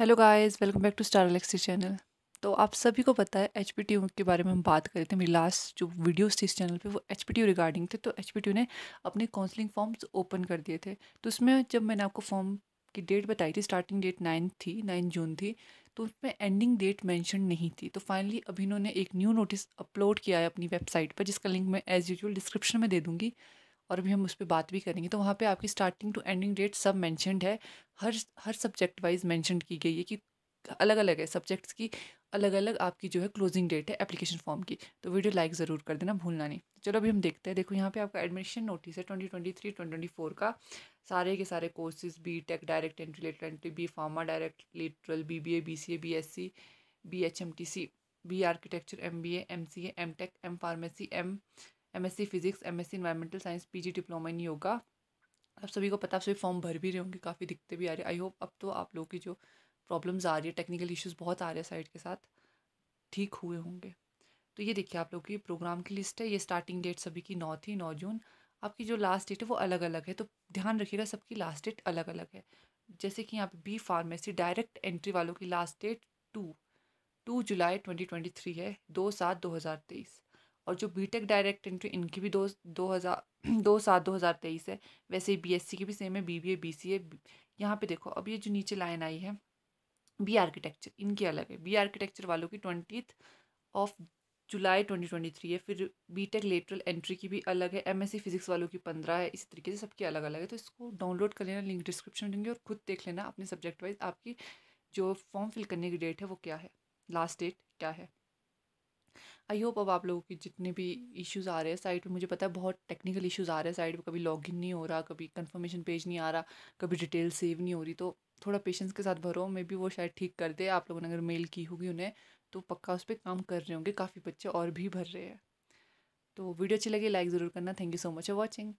hello guys welcome back to star Alexi channel तो आप सभी को पता है एच पी टी के बारे में हम बात कर रहे थे मेरी लास्ट जो वीडियोस थी इस चैनल पे वो एच पी टी रिगार्डिंग थे तो एच पी टी ने अपने काउंसलिंग फॉर्म्स ओपन कर दिए थे तो उसमें जब मैंने आपको फॉर्म की डेट बताई थी स्टार्टिंग डेट नाइन थी नाइन जून थी तो उसमें एंडिंग डेट मैंशन नहीं थी तो फाइनली अभी इन्होंने एक न्यू नोटिस अपलोड किया है अपनी वेबसाइट पर जिसका लिंक मैं एज़ यूजल डिस्क्रिप्शन में दे दूँगी और अभी हम उस पर बात भी करेंगे तो वहाँ पे आपकी स्टार्टिंग टू एंडिंग डेट सब मैंशनड है हर हर सब्जेक्ट वाइज मैंशनड की गई है कि अलग अलग है सब्जेक्ट्स की अलग अलग आपकी जो है क्लोजिंग डेट है एप्लीकेशन फॉर्म की तो वीडियो लाइक ज़रूर कर देना भूलना नहीं चलो अभी हम देखते हैं देखो यहाँ पे आपका एडमिशन नोटिस है twenty twenty three twenty twenty four का सारे के सारे courses B tech direct entry lateral entry B pharma direct lateral B B A B C A B S C B H M T C B architecture M B A M C A M tech M pharmacy M M S C physics M S C environmental science P G diploma in yoga आप सभी को पता आप सभी form भर भी रहे होंगे काफ़ी दिखते भी आ रहे आई होप अब तो आप लोगों की जो प्रॉब्लम्स आ रही है टेक्निकल इश्यूज बहुत आ रहे हैं साइड के साथ ठीक हुए होंगे तो ये देखिए आप लोग की प्रोग्राम की लिस्ट है ये स्टार्टिंग डेट सभी की नौ थी नौ जून आपकी जो लास्ट डेट है वो अलग अलग है तो ध्यान रखिएगा सबकी लास्ट डेट अलग अलग है जैसे कि यहाँ पे बी फार्मेसी डायरेक्ट एंट्री वालों की last date to two July twenty twenty three है दो सात दो हज़ार तेईस और जो बी टेक डायरेक्ट एंट्री इनकी भी दो दो हज़ार दो सात दो हज़ार तेईस है वैसे ही सी की भी सेम है B B B A C A यहाँ पर देखो अब ये जो नीचे लाइन आई है बी आर्किटेक्चर इनकी अलग है बी आर्किटेक्चर वालों की twenty of July twenty twenty three है फिर बी टेक लेटरल एंट्री की भी अलग है एम एस सी फिजिक्स वालों की पंद्रह है इसी तरीके से सबकी अलग अलग है तो इसको डाउनलोड कर लेना लिंक डिस्क्रिप्शन में देंगे और खुद देख लेना अपने सब्जेक्ट वाइज आपकी जो फॉर्म फिल करने की डेट है वो क्या है लास्ट डेट क्या है आई होप अब आप लोगों के जितने भी इश्यूज़ आ रहे हैं साइट पे मुझे पता है बहुत टेक्निकल इश्यूज़ आ रहे हैं साइट पे कभी लॉगिन नहीं हो रहा कभी कंफर्मेशन पेज नहीं आ रहा कभी डिटेल सेव नहीं हो रही तो थोड़ा पेशेंस के साथ भरो मे बी वो शायद ठीक कर दे आप लोगों ने अगर मेल की होगी उन्हें तो पक्का उस पर काम कर रहे होंगे काफ़ी बच्चे और भी भर रहे हैं तो वीडियो अच्छी लगी लाइक ज़रूर करना thank you so much for watching